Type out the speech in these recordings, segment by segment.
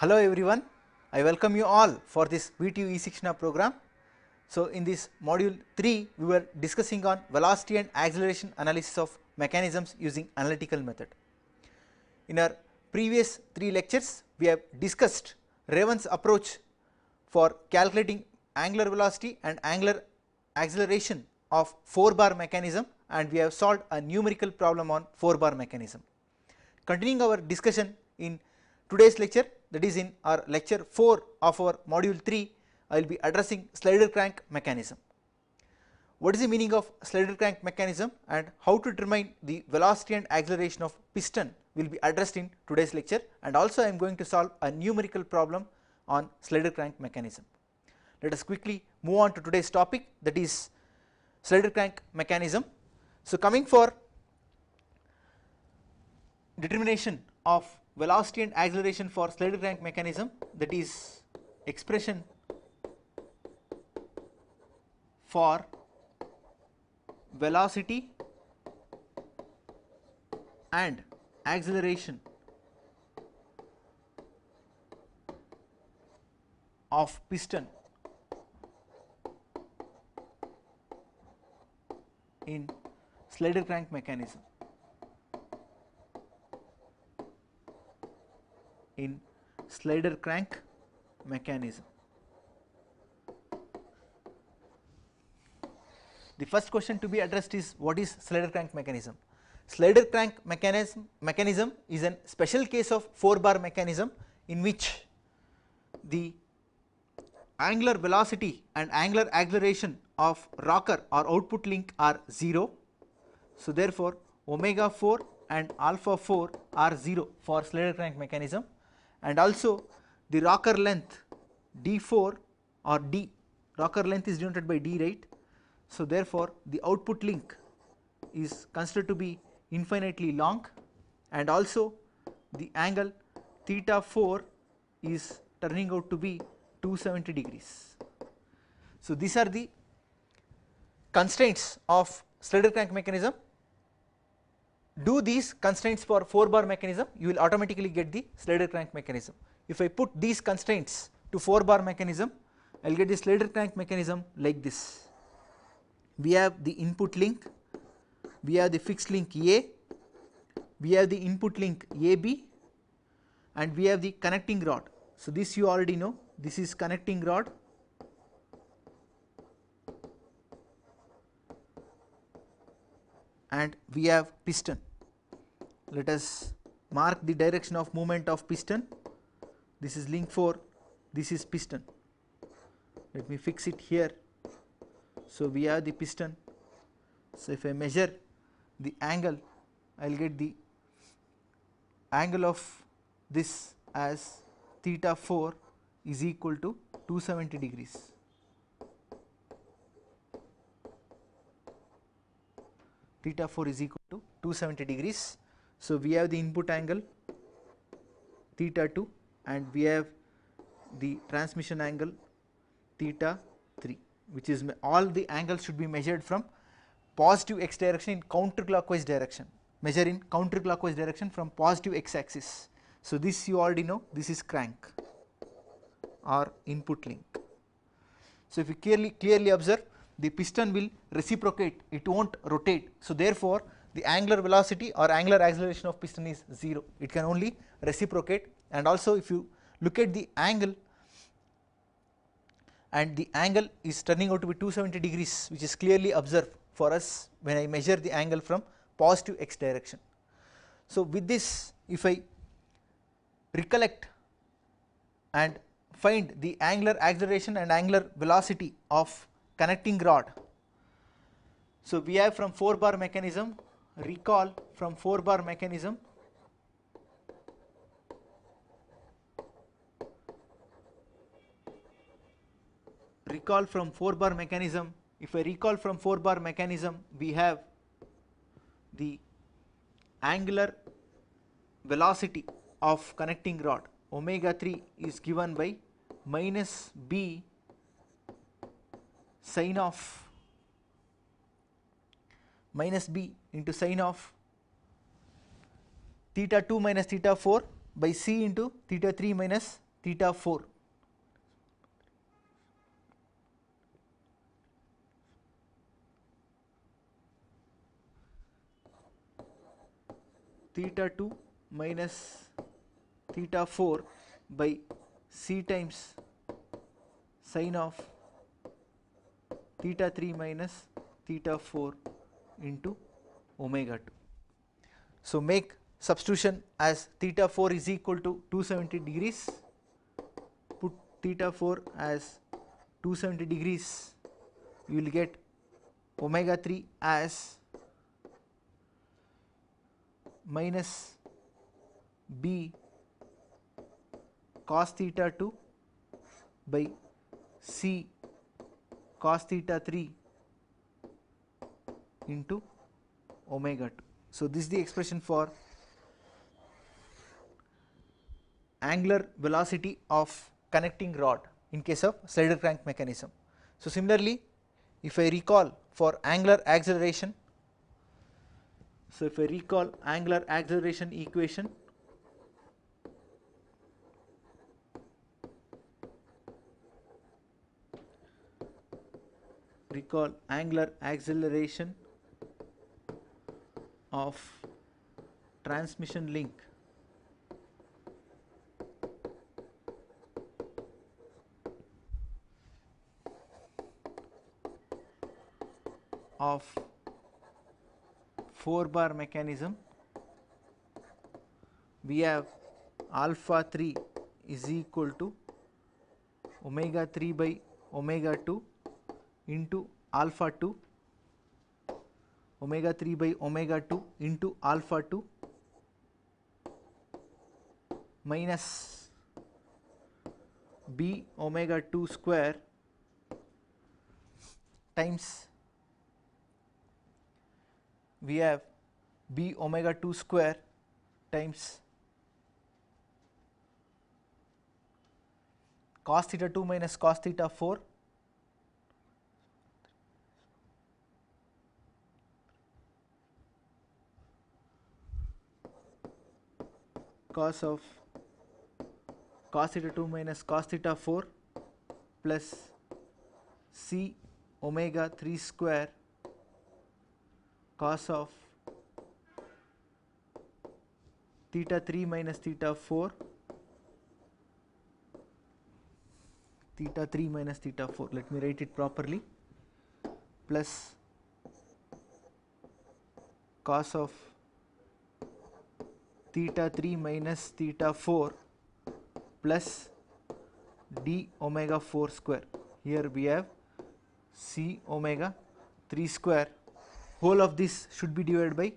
Hello everyone, I welcome you all for this VTU E6NA program. So, in this module 3, we were discussing on velocity and acceleration analysis of mechanisms using analytical method. In our previous 3 lectures, we have discussed Raven's approach for calculating angular velocity and angular acceleration of 4 bar mechanism and we have solved a numerical problem on 4 bar mechanism. Continuing our discussion in today's lecture, that is in our lecture 4 of our module 3 I will be addressing slider crank mechanism. What is the meaning of slider crank mechanism and how to determine the velocity and acceleration of piston will be addressed in today's lecture and also I am going to solve a numerical problem on slider crank mechanism. Let us quickly move on to today's topic that is slider crank mechanism. So, coming for determination of velocity and acceleration for slider crank mechanism that is expression for velocity and acceleration of piston in slider crank mechanism. in slider crank mechanism. The first question to be addressed is what is slider crank mechanism? Slider crank mechanism, mechanism is an special case of 4 bar mechanism in which the angular velocity and angular acceleration of rocker or output link are 0. So, therefore, omega 4 and alpha 4 are 0 for slider crank mechanism and also the rocker length d4 or d rocker length is denoted by d right. So, therefore, the output link is considered to be infinitely long and also the angle theta 4 is turning out to be 270 degrees. So, these are the constraints of slider crank mechanism do these constraints for 4 bar mechanism you will automatically get the slider crank mechanism. If I put these constraints to 4 bar mechanism I will get the slider crank mechanism like this. We have the input link, we have the fixed link A, we have the input link AB and we have the connecting rod. So, this you already know this is connecting rod and we have piston let us mark the direction of movement of piston this is link 4 this is piston let me fix it here so we have the piston so if I measure the angle I will get the angle of this as theta 4 is equal to 270 degrees theta 4 is equal to 270 degrees so we have the input angle theta 2 and we have the transmission angle theta 3 which is all the angles should be measured from positive x direction in counterclockwise direction measure in counterclockwise direction from positive x axis. So this you already know this is crank or input link. So if you clearly clearly observe the piston will reciprocate it will not rotate. So therefore the angular velocity or angular acceleration of piston is 0, it can only reciprocate and also if you look at the angle and the angle is turning out to be 270 degrees which is clearly observed for us when I measure the angle from positive x direction. So, with this if I recollect and find the angular acceleration and angular velocity of connecting rod. So, we have from 4 bar mechanism recall from 4 bar mechanism recall from 4 bar mechanism if I recall from 4 bar mechanism we have the angular velocity of connecting rod omega 3 is given by minus b sine of minus b into sine of theta 2 minus theta 4 by c into theta 3 minus theta 4. theta 2 minus theta 4 by c times sine of theta 3 minus theta 4 into omega 2. So, make substitution as theta 4 is equal to 270 degrees put theta 4 as 270 degrees you will get omega 3 as minus b cos theta 2 by c cos theta 3 into omega 2. So, this is the expression for angular velocity of connecting rod in case of slider crank mechanism. So, similarly if I recall for angular acceleration, so if I recall angular acceleration equation recall angular acceleration of transmission link of 4 bar mechanism we have alpha 3 is equal to omega 3 by omega 2 into alpha 2 omega 3 by omega 2 into alpha 2 minus b omega 2 square times we have b omega 2 square times cos theta 2 minus cos theta 4 cos of cos theta 2 minus cos theta 4 plus c omega 3 square cos of theta 3 minus theta 4 theta 3 minus theta 4 let me write it properly plus cos of theta 3 minus theta 4 plus d omega 4 square. Here we have c omega 3 square whole of this should be divided by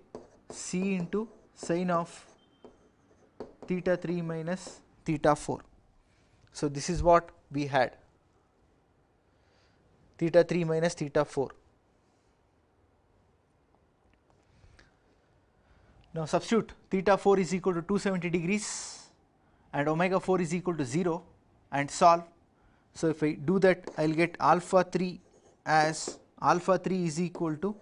c into sine of theta 3 minus theta 4. So, this is what we had theta 3 minus theta 4. Now substitute theta 4 is equal to 270 degrees and omega 4 is equal to 0 and solve. So if I do that I will get alpha 3 as alpha 3 is equal to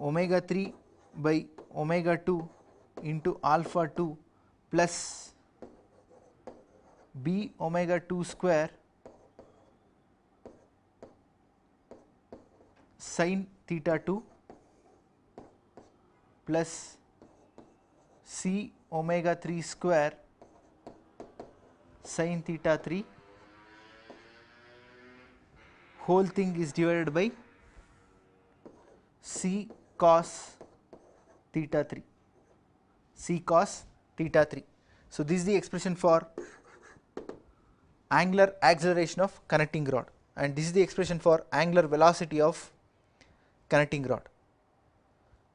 omega 3 by omega 2 into alpha 2 plus b omega 2 square sin theta 2 plus C omega 3 square sin theta 3 whole thing is divided by C cos theta 3 C cos theta 3. So, this is the expression for angular acceleration of connecting rod and this is the expression for angular velocity of connecting rod.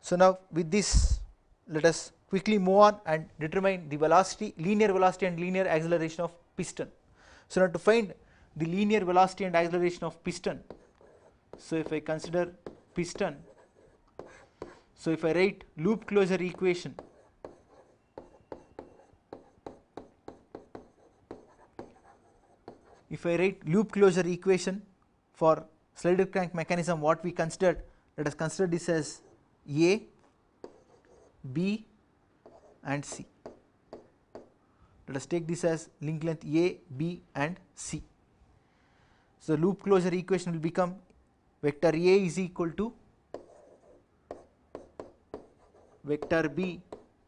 So, now with this let us quickly move on and determine the velocity, linear velocity and linear acceleration of piston. So, now to find the linear velocity and acceleration of piston, so if I consider piston, so if I write loop closure equation, if I write loop closure equation for slider crank mechanism what we considered, let us consider this as A, B and C. Let us take this as link length A, B and C. So, loop closure equation will become vector A is equal to vector B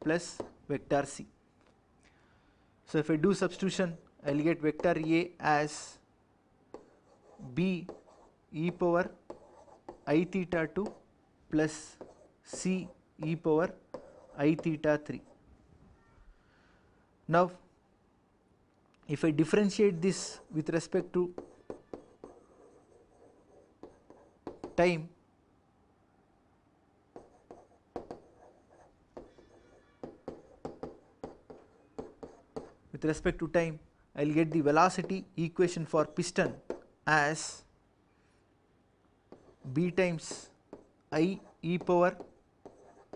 plus vector C. So, if I do substitution I will get vector A as B e power i theta 2 plus C e power i theta 3. Now, if I differentiate this with respect to time, with respect to time, I will get the velocity equation for piston as b times i e power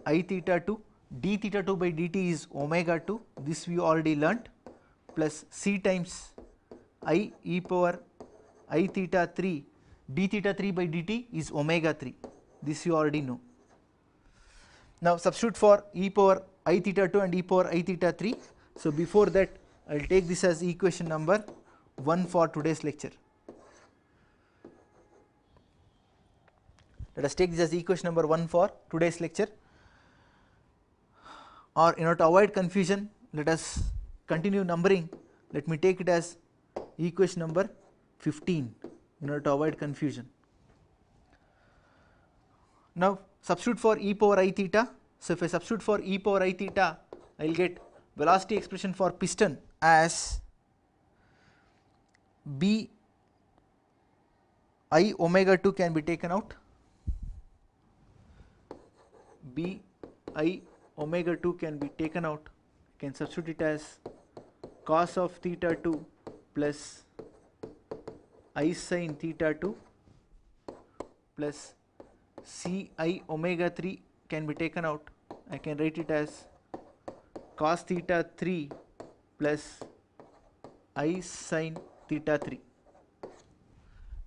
i theta to d theta 2 by dt is omega 2 this we already learnt plus c times i e power i theta 3 d theta 3 by dt is omega 3 this you already know. Now substitute for e power i theta 2 and e power i theta 3 so before that I will take this as equation number 1 for today's lecture. Let us take this as equation number 1 for today's lecture or in order to avoid confusion let us continue numbering let me take it as equation number 15 in order to avoid confusion. Now substitute for e power i theta so if I substitute for e power i theta I will get velocity expression for piston as b i omega 2 can be taken out b i omega 2 can be taken out can substitute it as cos of theta 2 plus i sine theta 2 plus c i omega 3 can be taken out I can write it as cos theta 3 plus i sine theta 3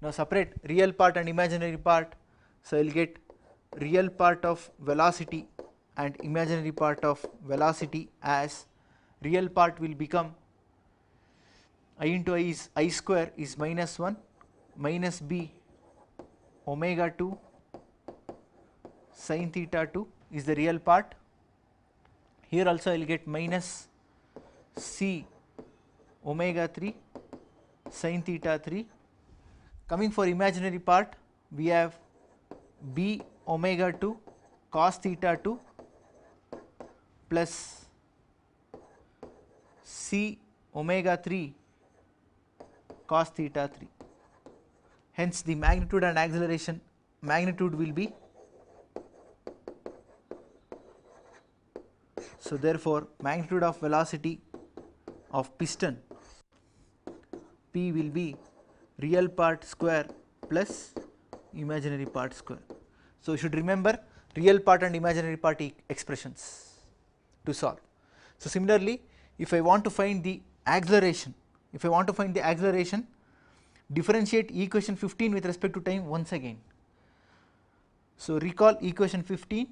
now separate real part and imaginary part so I will get real part of velocity and imaginary part of velocity as real part will become i into i is i square is minus 1 minus b omega 2 sin theta 2 is the real part. Here also I will get minus c omega 3 sin theta 3. Coming for imaginary part we have b omega 2 cos theta 2 plus C omega 3 cos theta 3. Hence, the magnitude and acceleration magnitude will be so therefore magnitude of velocity of piston P will be real part square plus imaginary part square. So, you should remember real part and imaginary part e expressions to solve. So, similarly, if I want to find the acceleration, if I want to find the acceleration, differentiate equation 15 with respect to time once again. So, recall equation 15,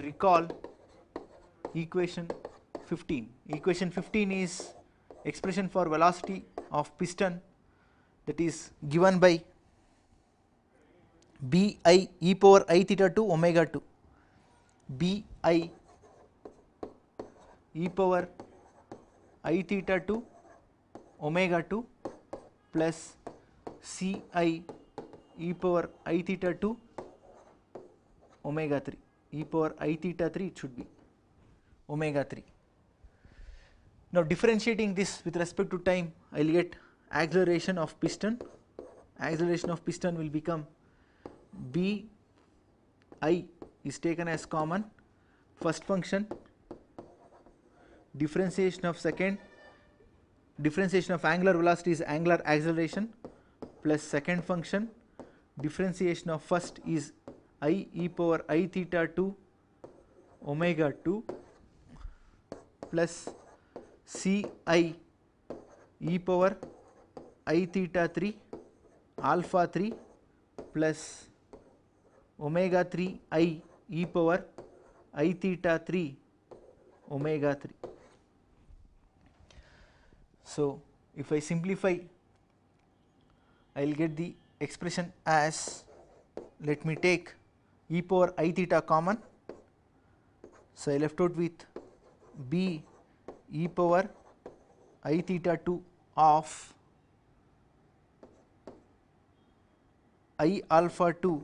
recall equation 15. Equation 15 is expression for velocity of piston that is given by b i e power i theta 2 omega 2 b i e power i theta 2 omega 2 plus c i e power i theta 2 omega 3 e power i theta 3 it should be omega 3. Now differentiating this with respect to time I will get acceleration of piston acceleration of piston will become b i is taken as common first function differentiation of second differentiation of angular velocity is angular acceleration plus second function differentiation of first is i e power i theta 2 omega 2 plus c i e power i theta 3 alpha 3 plus omega 3 i e power i theta 3 omega 3. So, if I simplify I will get the expression as let me take e power i theta common. So, I left out with b e power i theta 2 of i alpha 2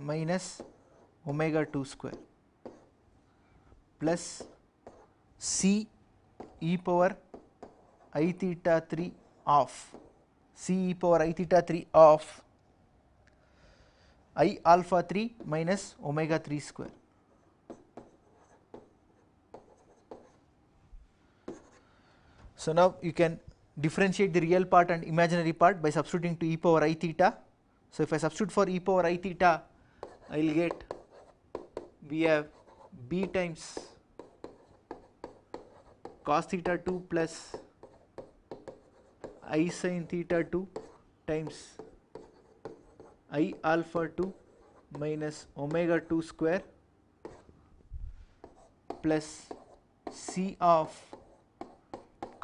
minus omega 2 square plus c e power i theta 3 of c e power i theta 3 of i alpha 3 minus omega 3 square. So, now you can differentiate the real part and imaginary part by substituting to e power i theta. So, if I substitute for e power i theta I will get we have b times cos theta 2 plus i sin theta 2 times i alpha 2 minus omega 2 square plus c of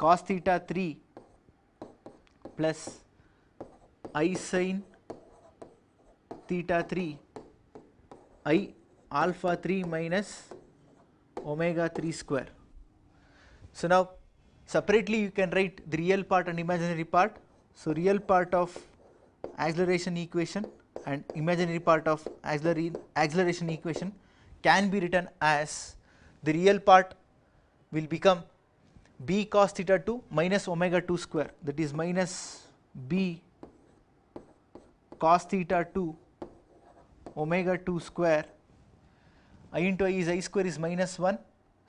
cos theta 3 plus i sin theta 3 I alpha 3 minus omega 3 square. So now separately you can write the real part and imaginary part. So real part of acceleration equation and imaginary part of acceleration equation can be written as the real part will become b cos theta 2 minus omega 2 square that is minus b cos theta 2 omega 2 square i into i is i square is minus 1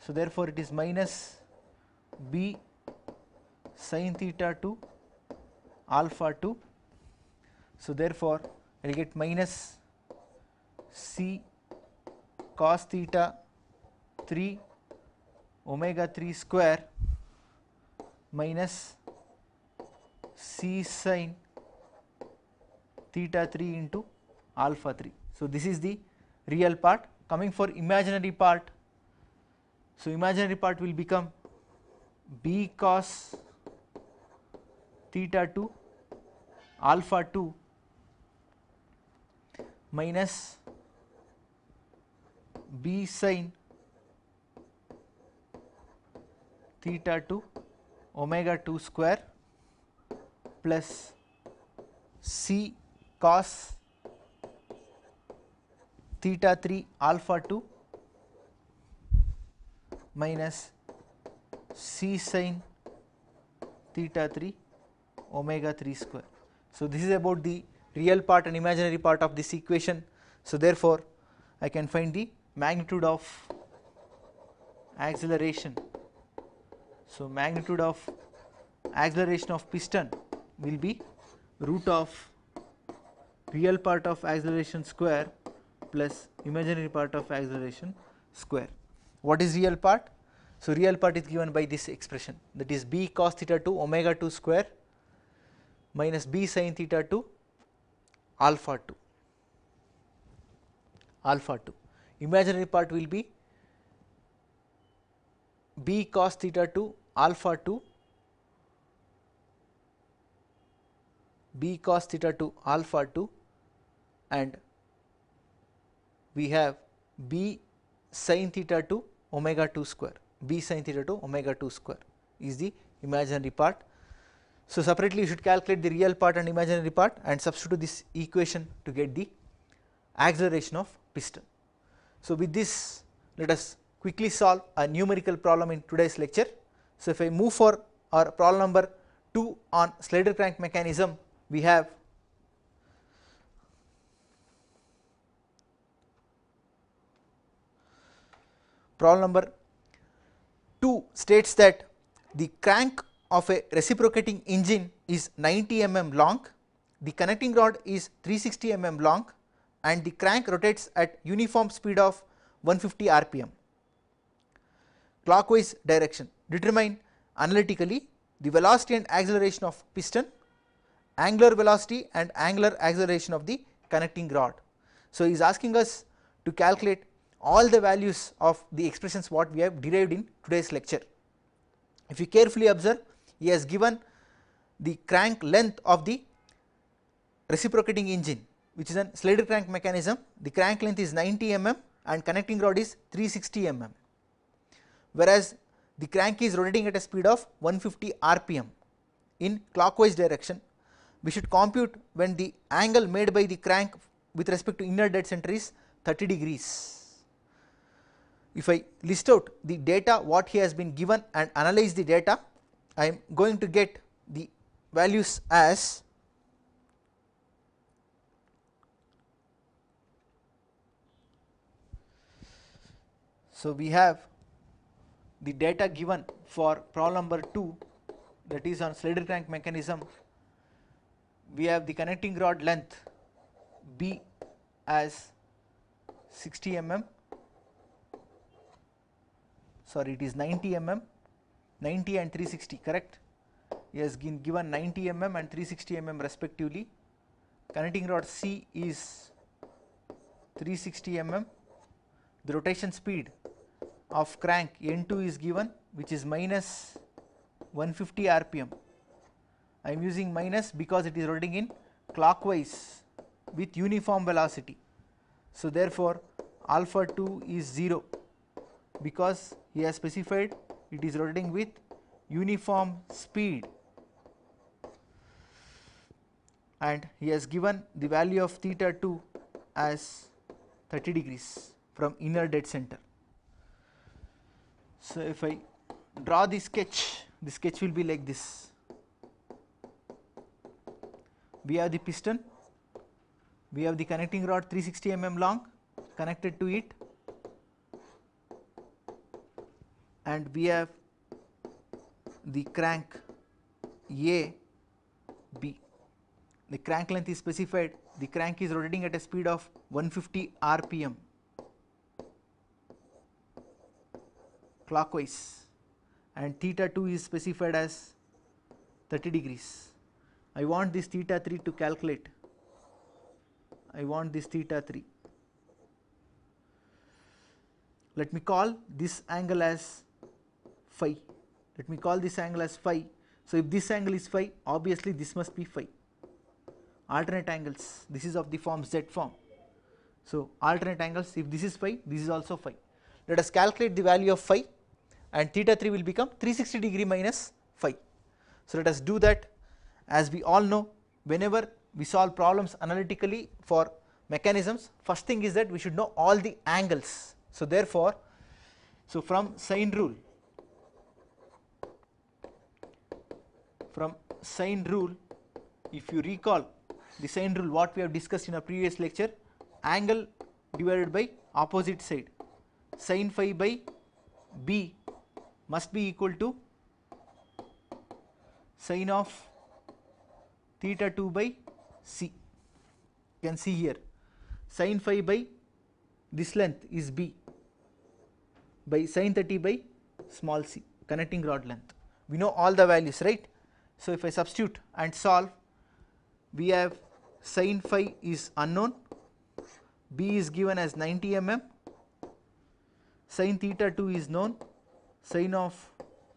so therefore it is minus b sine theta 2 alpha 2 so therefore I will get minus c cos theta 3 omega 3 square minus c sine theta 3 into alpha 3. So, this is the real part coming for imaginary part. So, imaginary part will become b cos theta 2 alpha 2 minus b sin theta 2 omega 2 square plus c cos theta 3 alpha 2 minus c sine theta 3 omega 3 square. So, this is about the real part and imaginary part of this equation. So, therefore, I can find the magnitude of acceleration. So, magnitude of acceleration of piston will be root of real part of acceleration square plus imaginary part of acceleration square. What is real part? So, real part is given by this expression that is b cos theta 2 omega 2 square minus b sin theta 2 alpha 2 alpha 2. Imaginary part will be b cos theta 2 alpha 2 b cos theta 2 alpha 2 and we have b sine theta to omega 2 square, b sine theta to omega 2 square is the imaginary part. So, separately you should calculate the real part and imaginary part and substitute this equation to get the acceleration of piston. So, with this let us quickly solve a numerical problem in today's lecture. So, if I move for our problem number 2 on slider crank mechanism we have problem number 2 states that the crank of a reciprocating engine is 90 mm long, the connecting rod is 360 mm long and the crank rotates at uniform speed of 150 rpm. Clockwise direction determine analytically the velocity and acceleration of piston, angular velocity and angular acceleration of the connecting rod. So, he is asking us to calculate all the values of the expressions what we have derived in today's lecture. If you carefully observe he has given the crank length of the reciprocating engine which is a slider crank mechanism the crank length is 90 mm and connecting rod is 360 mm whereas the crank is rotating at a speed of 150 rpm in clockwise direction we should compute when the angle made by the crank with respect to inner dead center is 30 degrees if I list out the data what he has been given and analyze the data I am going to get the values as So, we have the data given for problem number 2 that is on slider crank mechanism we have the connecting rod length B as 60 mm sorry it is 90 mm 90 and 360 correct he has given 90 mm and 360 mm respectively connecting rod C is 360 mm the rotation speed of crank N2 is given which is minus 150 rpm I am using minus because it is rotating in clockwise with uniform velocity so therefore alpha 2 is 0 because he has specified it is rotating with uniform speed and he has given the value of theta 2 as 30 degrees from inner dead center. So, if I draw the sketch, the sketch will be like this. We have the piston, we have the connecting rod 360 mm long connected to it and we have the crank A B. The crank length is specified, the crank is rotating at a speed of 150 rpm clockwise and theta 2 is specified as 30 degrees. I want this theta 3 to calculate. I want this theta 3. Let me call this angle as phi. Let me call this angle as phi. So, if this angle is phi, obviously this must be phi. Alternate angles, this is of the form z form. So, alternate angles, if this is phi, this is also phi. Let us calculate the value of phi and theta 3 will become 360 degree minus phi. So, let us do that as we all know whenever we solve problems analytically for mechanisms first thing is that we should know all the angles. So, therefore, so from sine rule from sine rule if you recall the sine rule what we have discussed in our previous lecture angle divided by opposite side sine phi by b must be equal to sine of theta 2 by c you can see here sine phi by this length is b by sine 30 by small c connecting rod length we know all the values right so, if I substitute and solve we have sin phi is unknown, b is given as 90 mm, sin theta 2 is known, sin of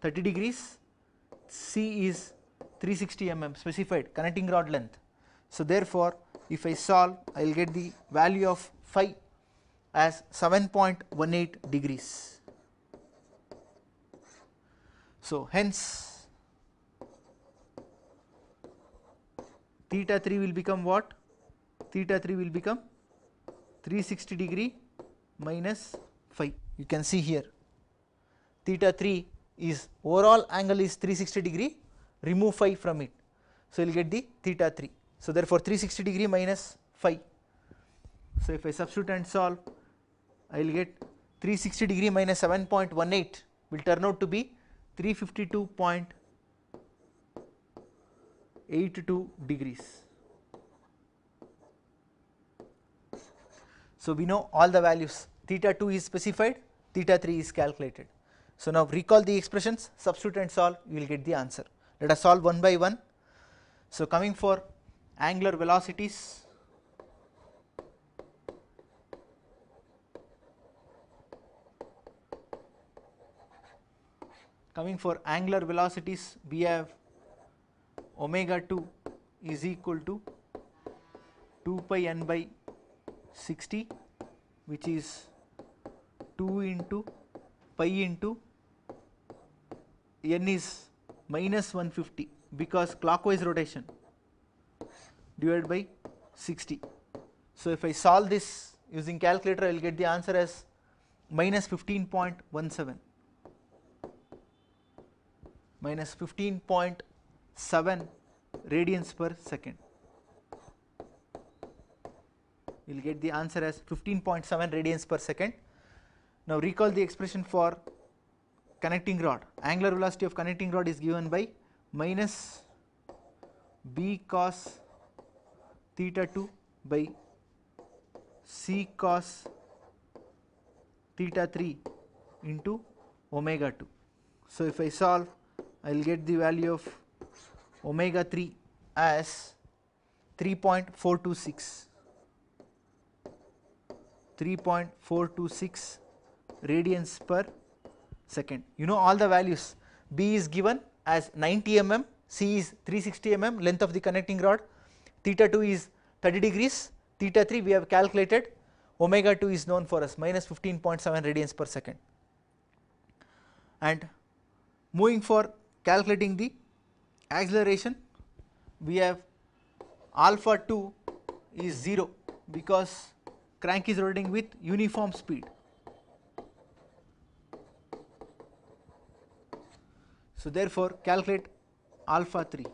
30 degrees, c is 360 mm specified connecting rod length. So, therefore, if I solve I will get the value of phi as 7.18 degrees. So, hence theta 3 will become what? Theta 3 will become 360 degree minus phi. You can see here theta 3 is overall angle is 360 degree remove phi from it. So, you will get the theta 3. So, therefore, 360 degree minus phi. So, if I substitute and solve I will get 360 degree minus 7.18 will turn out to be 352.5 82 degrees. So, we know all the values theta 2 is specified, theta 3 is calculated. So, now recall the expressions substitute and solve you will get the answer. Let us solve one by one. So, coming for angular velocities coming for angular velocities we have omega 2 is equal to 2 pi n by 60 which is 2 into pi into n is minus 150 because clockwise rotation divided by 60. So, if I solve this using calculator I will get the answer as minus 15.17 minus 15.17 7 radians per second. You will get the answer as 15.7 radians per second. Now recall the expression for connecting rod. Angular velocity of connecting rod is given by minus b cos theta 2 by c cos theta 3 into omega 2. So, if I solve I will get the value of omega 3 as 3.426 3.426 radians per second. You know all the values B is given as 90 mm, C is 360 mm length of the connecting rod, theta 2 is 30 degrees, theta 3 we have calculated, omega 2 is known for us minus 15.7 radians per second. And moving for calculating the acceleration we have alpha 2 is 0 because crank is rotating with uniform speed. So, therefore, calculate alpha 3.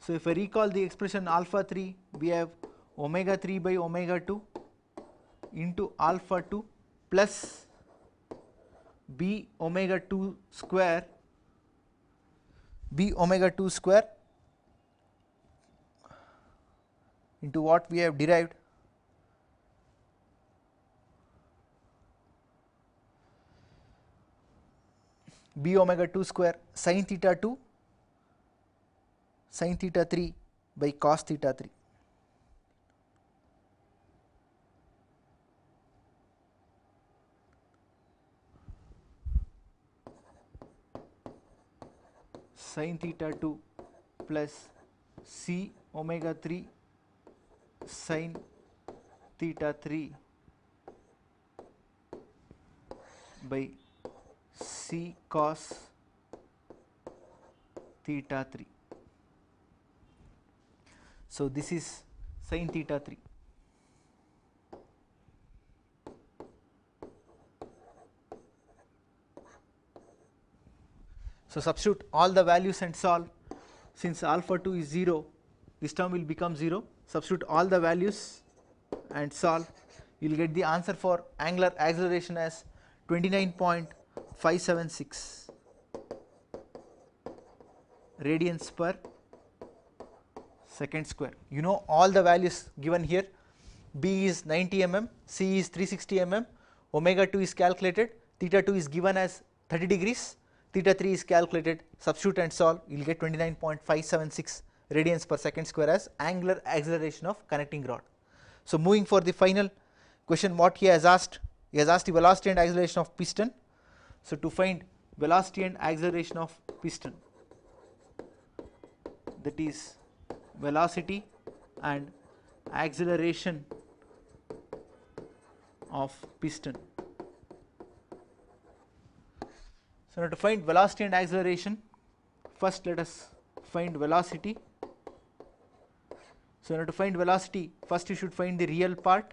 So, if I recall the expression alpha 3 we have omega 3 by omega 2 into alpha 2 plus b omega 2 square b omega 2 square into what we have derived b omega 2 square sin theta 2 sin theta 3 by cos theta 3. sin theta 2 plus c omega 3 sin theta 3 by c cos theta 3. So, this is sin theta 3. So, substitute all the values and solve since alpha 2 is 0 this term will become 0 substitute all the values and solve you will get the answer for angular acceleration as 29.576 radians per second square. You know all the values given here B is 90 mm, C is 360 mm, omega 2 is calculated, theta 2 is given as 30 degrees theta 3 is calculated, substitute and solve, you will get 29.576 radians per second square as angular acceleration of connecting rod. So, moving for the final question what he has asked, he has asked the velocity and acceleration of piston. So, to find velocity and acceleration of piston that is velocity and acceleration of piston So, now to find velocity and acceleration, first let us find velocity. So, now to find velocity, first you should find the real part,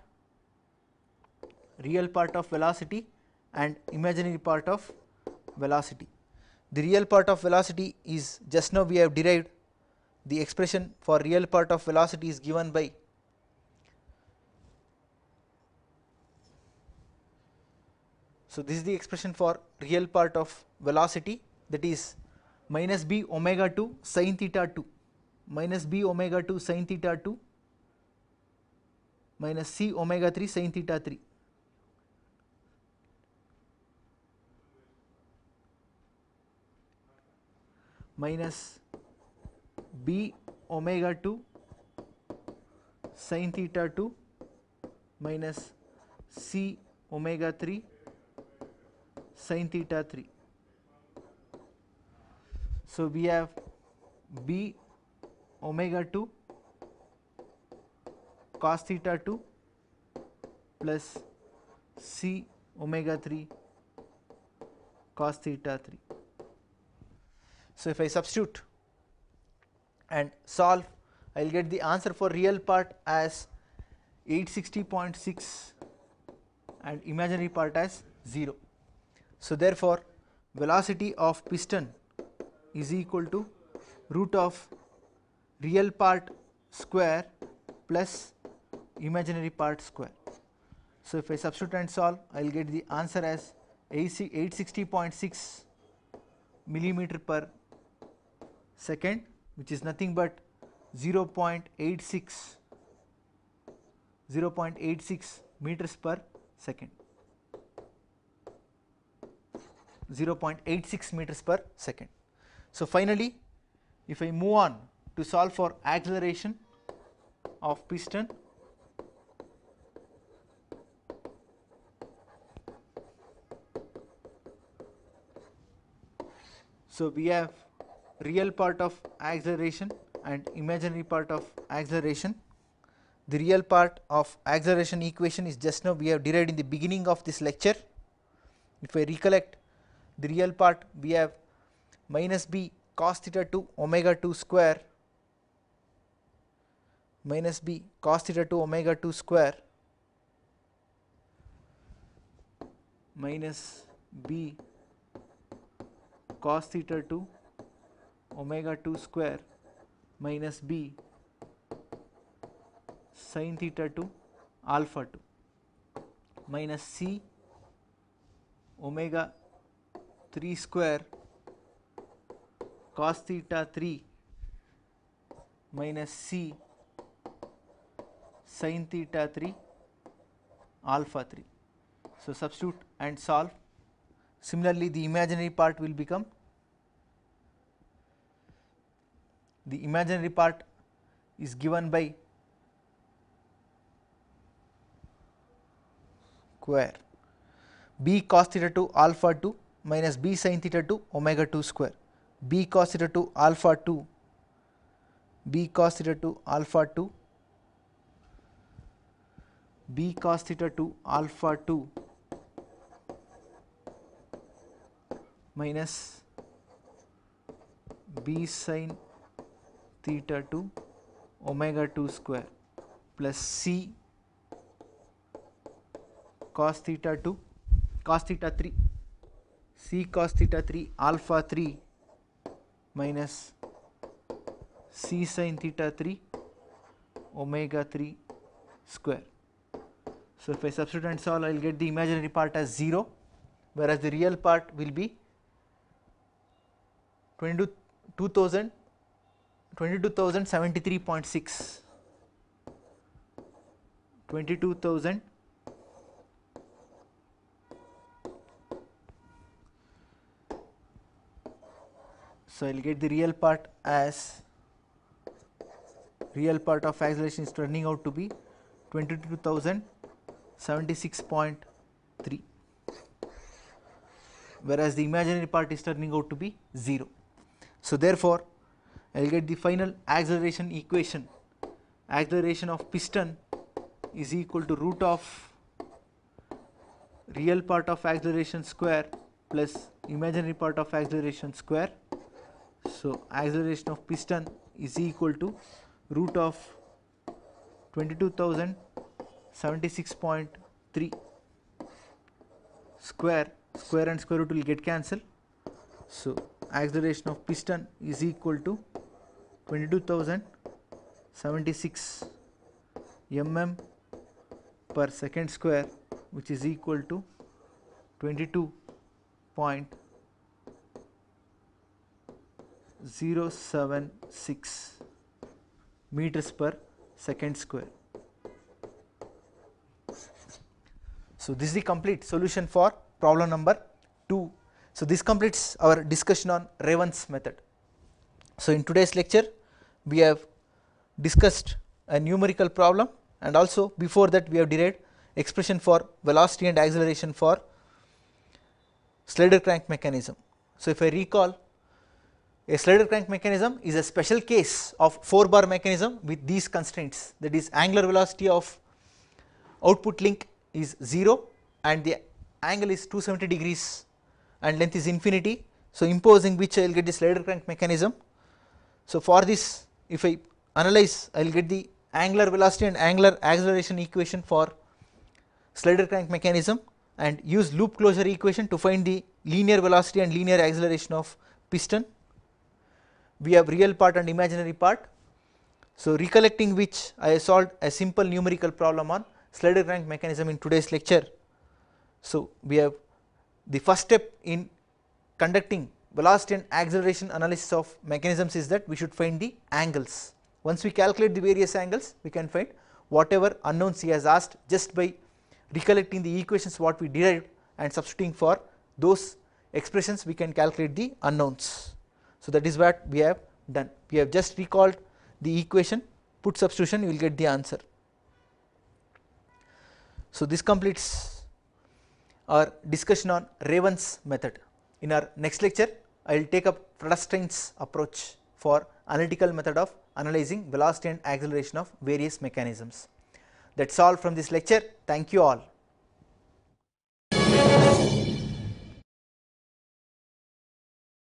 real part of velocity and imaginary part of velocity. The real part of velocity is just now we have derived the expression for real part of velocity is given by So, this is the expression for real part of velocity that is minus b omega 2 sin theta 2 minus b omega 2 sin theta 2 minus c omega 3 sin theta 3. minus b omega 2 sin theta 2 minus c omega 3 sin theta 3. So we have b omega 2 cos theta 2 plus c omega 3 cos theta 3. So if I substitute and solve I will get the answer for real part as 860.6 and imaginary part as 0. So, therefore, velocity of piston is equal to root of real part square plus imaginary part square. So, if I substitute and solve I will get the answer as 860.6 millimeter per second which is nothing but 0 0.86 0 0.86 meters per second. 0.86 meters per second. So, finally, if I move on to solve for acceleration of piston So, we have real part of acceleration and imaginary part of acceleration. The real part of acceleration equation is just now we have derived in the beginning of this lecture. If I recollect the real part we have minus b cos theta 2 omega 2 square minus b cos theta 2 omega 2 square minus b cos theta 2 omega 2 square minus b sin theta 2 alpha 2 minus c omega 3 square cos theta 3 minus c sin theta 3 alpha 3. So, substitute and solve. Similarly, the imaginary part will become the imaginary part is given by square b cos theta 2 alpha 2 minus b sin theta 2 omega 2 square b cos theta 2 alpha 2 b cos theta 2 alpha 2 b cos theta 2 alpha 2 minus b sin theta 2 omega 2 square plus c cos theta 2 cos theta 3 c cos theta 3 alpha 3 minus c sin theta 3 omega 3 square. So, if I substitute and solve I will get the imaginary part as 0 whereas the real part will be 22,000 22,073.6 22,000 So, I will get the real part as real part of acceleration is turning out to be 22,076.3 whereas the imaginary part is turning out to be 0. So, therefore, I will get the final acceleration equation acceleration of piston is equal to root of real part of acceleration square plus imaginary part of acceleration square so, acceleration of piston is equal to root of 22,076.3 square square and square root will get cancelled. So, acceleration of piston is equal to 22,076 mm per second square which is equal to 22.0 0.076 meters per second square. So, this is the complete solution for problem number 2. So, this completes our discussion on Raven's method. So, in today's lecture we have discussed a numerical problem and also before that we have derived expression for velocity and acceleration for slider crank mechanism. So, if I recall a slider crank mechanism is a special case of 4 bar mechanism with these constraints that is angular velocity of output link is 0 and the angle is 270 degrees and length is infinity. So, imposing which I will get the slider crank mechanism. So, for this if I analyze I will get the angular velocity and angular acceleration equation for slider crank mechanism and use loop closure equation to find the linear velocity and linear acceleration of piston we have real part and imaginary part. So, recollecting which I solved a simple numerical problem on slider crank mechanism in today's lecture. So, we have the first step in conducting velocity and acceleration analysis of mechanisms is that we should find the angles. Once we calculate the various angles, we can find whatever unknowns he has asked just by recollecting the equations what we derived and substituting for those expressions we can calculate the unknowns. So, that is what we have done. We have just recalled the equation, put substitution, you will get the answer. So, this completes our discussion on Raven's method. In our next lecture, I will take up Fredestein's approach for analytical method of analyzing velocity and acceleration of various mechanisms. That is all from this lecture. Thank you all.